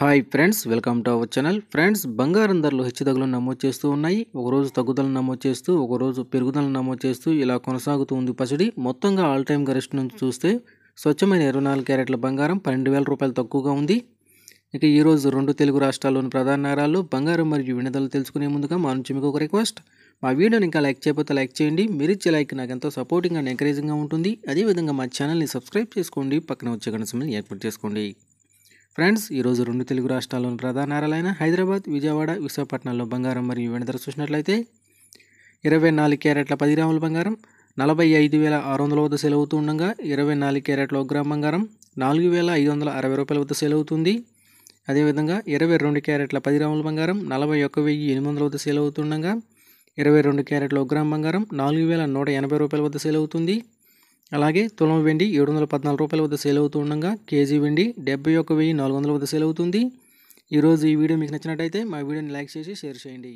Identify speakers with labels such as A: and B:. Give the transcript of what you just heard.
A: hi friends welcome to our channel friends బంగారం ధరలు హెచ్చుతగ్గులు నమోదు చేస్తూ ఉన్నాయి ఒకరోజు తగ్గుదలను నమోదు చేస్తూ ఒకరోజు పెరుగుదలను నమోదు చేస్తూ ఇలా కొనసాగుతూ ఉంది పసిడి మొత్తంగా ఆల్ టైమ్ గరిష్ట నుంచి చూస్తే స్వచ్ఛమైన ఇరవై నాలుగు క్యారెట్ల బంగారం పన్నెండు వేల రూపాయలు తక్కువగా ఉంది ఇక ఈరోజు రెండు తెలుగు రాష్ట్రాల్లోని ప్రధాన నగరాల్లో బంగారం మరియు వినదలు తెలుసుకునే ముందుగా మా నుంచి మీకు ఒక రిక్వెస్ట్ మా వీడియోని ఇంకా లైక్ చేయకపోతే లైక్ చేయండి మీరు ఇచ్చే లైక్ నాకు ఎంతో సపోర్టింగ్ అండ్ ఎంకరేజింగ్గా ఉంటుంది అదేవిధంగా మా ఛానల్ని సబ్స్క్రైబ్ చేసుకోండి పక్కన వచ్చే గణసమని ఏర్పాటు చేసుకోండి ఫ్రెండ్స్ ఈరోజు రెండు తెలుగు రాష్ట్రాల్లోని ప్రధాన నగరాలైన హైదరాబాద్ విజయవాడ విశాఖపట్నంలో బంగారం మరియు వెనుదర చూసినట్లయితే ఇరవై నాలుగు క్యారెట్ల పది గ్రాముల బంగారం నలభై ఐదు వేల ఆరు వందల వద్ద సేల్ అవుతూ ఉండగా ఇరవై నాలుగు క్యారెట్ల ఒక గ్రామ్ బంగారం నాలుగు వేల ఐదు వందల అరవై రూపాయల వద్ద సేల్ అవుతుంది అదేవిధంగా ఇరవై రెండు క్యారెట్ల పది గ్రాముల బంగారం నలభై ఒక్క వెయ్యి ఎనిమిది వందల వద్ద సేల్ అవుతుండగా ఇరవై రెండు క్యారెట్ల ఒక గ్రామ్ బంగారం నాలుగు వేల నూట ఎనభై రూపాయల వద్ద సేల్ అవుతుంది అలాగే తులం వెండి ఏడు వందల పద్నాలుగు రూపాయల వద్ద సేల్ అవుతూ ఉండగా కేజీ వెండి డెబ్బై ఒక వెయ్యి నాలుగు వందల వద్ద సేల్ అవుతుంది ఈరోజు ఈ వీడియో మీకు నచ్చినట్టయితే మా వీడియోని లైక్ చేసి షేర్ చేయండి